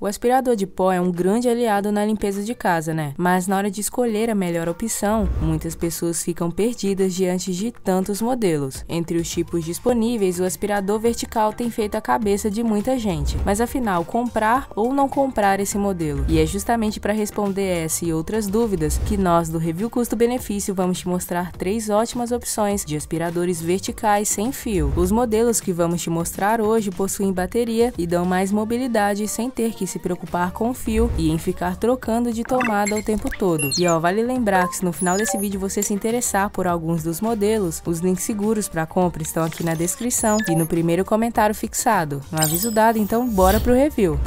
O aspirador de pó é um grande aliado na limpeza de casa, né? Mas na hora de escolher a melhor opção, muitas pessoas ficam perdidas diante de tantos modelos. Entre os tipos disponíveis, o aspirador vertical tem feito a cabeça de muita gente. Mas afinal, comprar ou não comprar esse modelo? E é justamente para responder essa e outras dúvidas que nós do Review Custo-Benefício vamos te mostrar três ótimas opções de aspiradores verticais sem fio. Os modelos que vamos te mostrar hoje possuem bateria e dão mais mobilidade sem ter que se preocupar com o fio e em ficar trocando de tomada o tempo todo. E ó, vale lembrar que se no final desse vídeo você se interessar por alguns dos modelos, os links seguros para compra estão aqui na descrição e no primeiro comentário fixado. Um aviso dado, então bora pro review!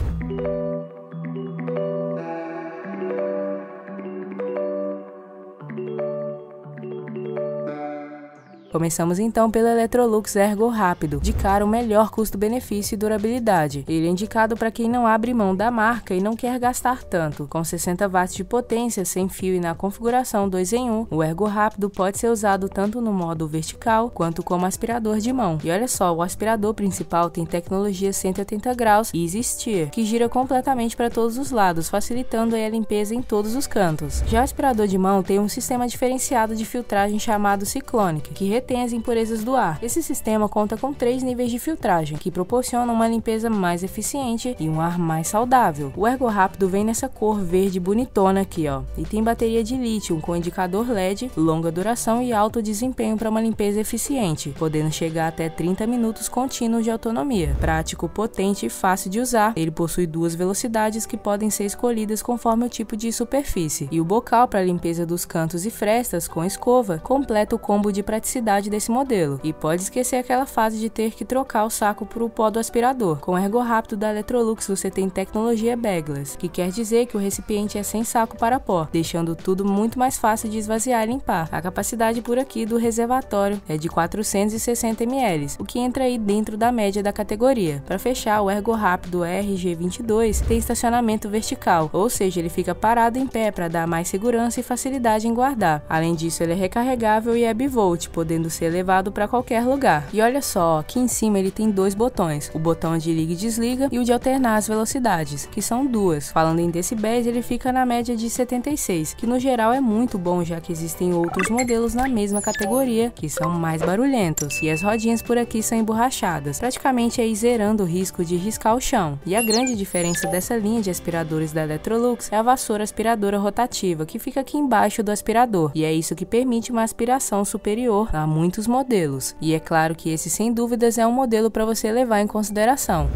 Começamos então pelo Electrolux Ergo Rápido, de cara o melhor custo-benefício e durabilidade. Ele é indicado para quem não abre mão da marca e não quer gastar tanto. Com 60 watts de potência, sem fio e na configuração 2 em 1, o Ergo Rápido pode ser usado tanto no modo vertical quanto como aspirador de mão. E olha só, o aspirador principal tem tecnologia 180 graus e existir, que gira completamente para todos os lados, facilitando a limpeza em todos os cantos. Já o aspirador de mão tem um sistema diferenciado de filtragem chamado Ciclonic, que detém as impurezas do ar. Esse sistema conta com três níveis de filtragem, que proporcionam uma limpeza mais eficiente e um ar mais saudável. O Ergo Rápido vem nessa cor verde bonitona aqui, ó, e tem bateria de lítio com indicador LED, longa duração e alto desempenho para uma limpeza eficiente, podendo chegar até 30 minutos contínuos de autonomia. Prático, potente e fácil de usar, ele possui duas velocidades que podem ser escolhidas conforme o tipo de superfície, e o bocal para limpeza dos cantos e frestas com escova completa o combo de praticidade qualidade desse modelo e pode esquecer aquela fase de ter que trocar o saco por o pó do aspirador. Com o Ergo Rápido da Electrolux você tem tecnologia bagless, que quer dizer que o recipiente é sem saco para pó, deixando tudo muito mais fácil de esvaziar e limpar. A capacidade por aqui do reservatório é de 460 ml, o que entra aí dentro da média da categoria. Para fechar, o Ergo Rápido RG22 tem estacionamento vertical, ou seja, ele fica parado em pé para dar mais segurança e facilidade em guardar. Além disso, ele é recarregável e é bivolt, podendo podendo ser levado para qualquer lugar. E olha só, aqui em cima ele tem dois botões, o botão de liga e desliga e o de alternar as velocidades, que são duas. Falando em decibéis, ele fica na média de 76, que no geral é muito bom, já que existem outros modelos na mesma categoria, que são mais barulhentos. E as rodinhas por aqui são emborrachadas, praticamente aí zerando o risco de riscar o chão. E a grande diferença dessa linha de aspiradores da Electrolux é a vassoura aspiradora rotativa, que fica aqui embaixo do aspirador, e é isso que permite uma aspiração superior muitos modelos, e é claro que esse sem dúvidas é um modelo para você levar em consideração.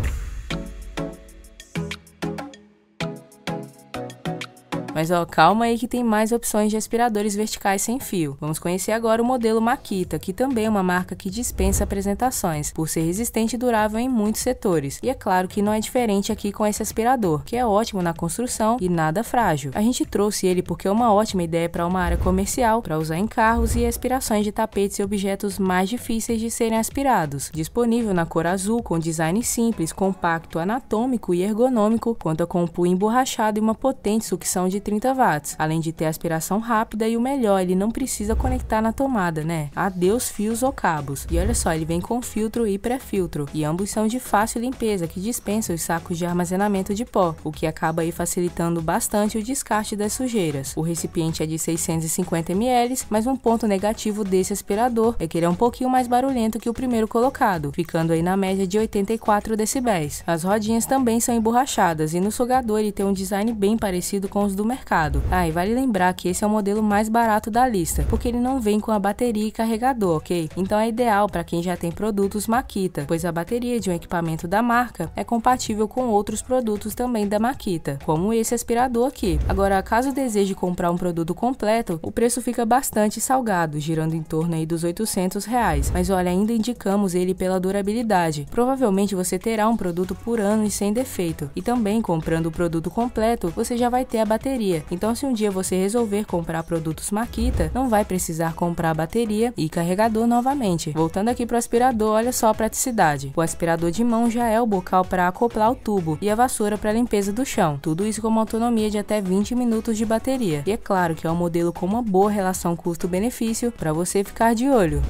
Mas ó, calma aí que tem mais opções de aspiradores verticais sem fio. Vamos conhecer agora o modelo Makita, que também é uma marca que dispensa apresentações, por ser resistente e durável em muitos setores. E é claro que não é diferente aqui com esse aspirador, que é ótimo na construção e nada frágil. A gente trouxe ele porque é uma ótima ideia para uma área comercial, para usar em carros e aspirações de tapetes e objetos mais difíceis de serem aspirados. Disponível na cor azul, com design simples, compacto, anatômico e ergonômico, conta com um punho emborrachado e uma potente sucção de 30 watts, além de ter aspiração rápida e o melhor, ele não precisa conectar na tomada, né? Adeus fios ou cabos. E olha só, ele vem com filtro e pré-filtro, e ambos são de fácil limpeza, que dispensa os sacos de armazenamento de pó, o que acaba aí facilitando bastante o descarte das sujeiras. O recipiente é de 650 ml, mas um ponto negativo desse aspirador é que ele é um pouquinho mais barulhento que o primeiro colocado, ficando aí na média de 84 decibéis. As rodinhas também são emborrachadas e no sugador ele tem um design bem parecido com os do mercado mercado. Ah, e vale lembrar que esse é o modelo mais barato da lista, porque ele não vem com a bateria e carregador, ok? Então é ideal para quem já tem produtos Makita, pois a bateria de um equipamento da marca é compatível com outros produtos também da Makita, como esse aspirador aqui. Agora, caso deseje comprar um produto completo, o preço fica bastante salgado, girando em torno aí dos 800 reais. Mas olha, ainda indicamos ele pela durabilidade. Provavelmente você terá um produto por ano e sem defeito. E também comprando o produto completo, você já vai ter a bateria bateria. Então, se um dia você resolver comprar produtos Makita, não vai precisar comprar bateria e carregador novamente. Voltando aqui para o aspirador, olha só a praticidade. O aspirador de mão já é o bocal para acoplar o tubo e a vassoura para limpeza do chão. Tudo isso com uma autonomia de até 20 minutos de bateria. E é claro que é um modelo com uma boa relação custo-benefício para você ficar de olho.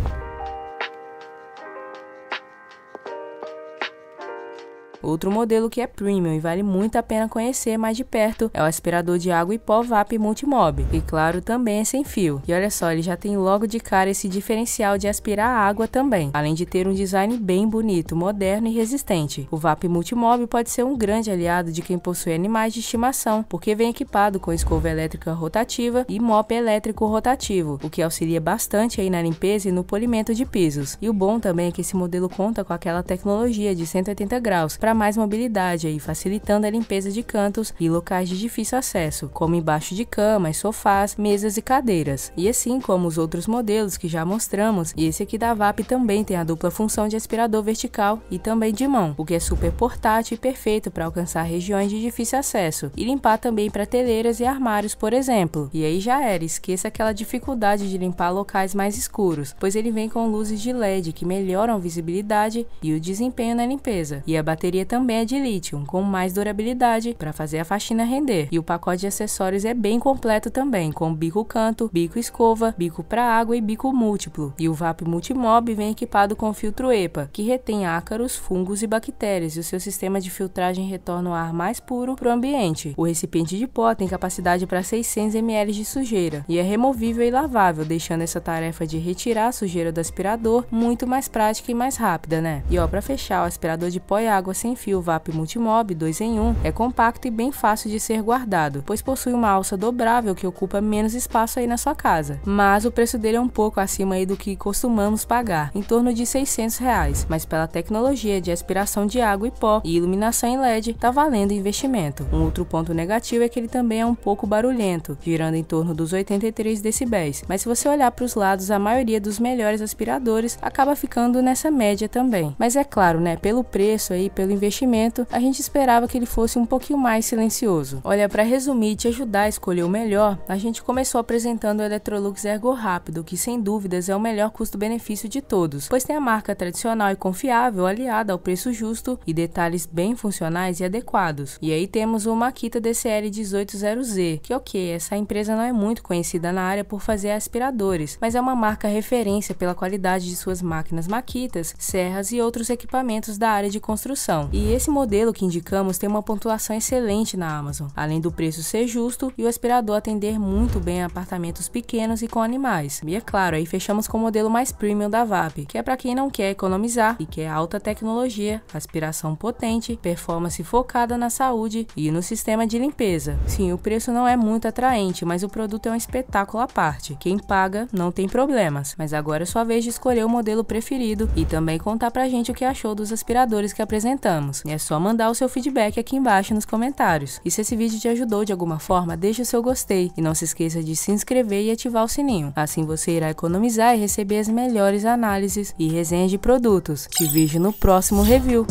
Outro modelo que é premium e vale muito a pena conhecer mais de perto é o aspirador de água e pó VAP Multimob, e claro, também é sem fio. E olha só, ele já tem logo de cara esse diferencial de aspirar água também, além de ter um design bem bonito, moderno e resistente. O VAP Multimob pode ser um grande aliado de quem possui animais de estimação, porque vem equipado com escova elétrica rotativa e mop elétrico rotativo, o que auxilia bastante aí na limpeza e no polimento de pisos. E o bom também é que esse modelo conta com aquela tecnologia de 180 graus para mais mobilidade aí, facilitando a limpeza de cantos e locais de difícil acesso, como embaixo de camas, sofás, mesas e cadeiras. E assim como os outros modelos que já mostramos, esse aqui da VAP também tem a dupla função de aspirador vertical e também de mão, o que é super portátil e perfeito para alcançar regiões de difícil acesso e limpar também prateleiras e armários, por exemplo. E aí já era, esqueça aquela dificuldade de limpar locais mais escuros, pois ele vem com luzes de LED que melhoram a visibilidade e o desempenho na limpeza. E a bateria bateria também é de lítio, com mais durabilidade para fazer a faxina render. E o pacote de acessórios é bem completo também, com bico canto, bico escova, bico para água e bico múltiplo. E o VAP Multimob vem equipado com filtro EPA, que retém ácaros, fungos e bactérias, e o seu sistema de filtragem retorna o ar mais puro para o ambiente. O recipiente de pó tem capacidade para 600 ml de sujeira e é removível e lavável, deixando essa tarefa de retirar a sujeira do aspirador muito mais prática e mais rápida, né? E ó, para fechar, o aspirador de pó e água sem fio VAP Multimob 2 em 1 é compacto e bem fácil de ser guardado, pois possui uma alça dobrável que ocupa menos espaço aí na sua casa. Mas o preço dele é um pouco acima aí do que costumamos pagar, em torno de 600 reais, mas pela tecnologia de aspiração de água e pó e iluminação em LED, tá valendo o investimento. Um outro ponto negativo é que ele também é um pouco barulhento, girando em torno dos 83 decibéis, mas se você olhar para os lados, a maioria dos melhores aspiradores acaba ficando nessa média também. Mas é claro, né, pelo preço aí, pelo investimento, a gente esperava que ele fosse um pouquinho mais silencioso. Olha, para resumir e te ajudar a escolher o melhor, a gente começou apresentando o Electrolux Ergo Rápido, que sem dúvidas é o melhor custo-benefício de todos, pois tem a marca tradicional e confiável aliada ao preço justo e detalhes bem funcionais e adequados. E aí temos o Makita DCL 180Z, que ok, essa empresa não é muito conhecida na área por fazer aspiradores, mas é uma marca referência pela qualidade de suas máquinas Makitas, serras e outros equipamentos da área de construção. E esse modelo que indicamos tem uma pontuação excelente na Amazon, além do preço ser justo e o aspirador atender muito bem a apartamentos pequenos e com animais. E é claro, aí fechamos com o modelo mais premium da VAP, que é para quem não quer economizar e quer alta tecnologia, aspiração potente, performance focada na saúde e no sistema de limpeza. Sim, o preço não é muito atraente, mas o produto é um espetáculo à parte. Quem paga não tem problemas. Mas agora é sua vez de escolher o modelo preferido e também contar pra gente o que achou dos aspiradores que apresentamos. É só mandar o seu feedback aqui embaixo nos comentários. E se esse vídeo te ajudou de alguma forma, deixa o seu gostei e não se esqueça de se inscrever e ativar o sininho. Assim você irá economizar e receber as melhores análises e resenhas de produtos. Te vejo no próximo review.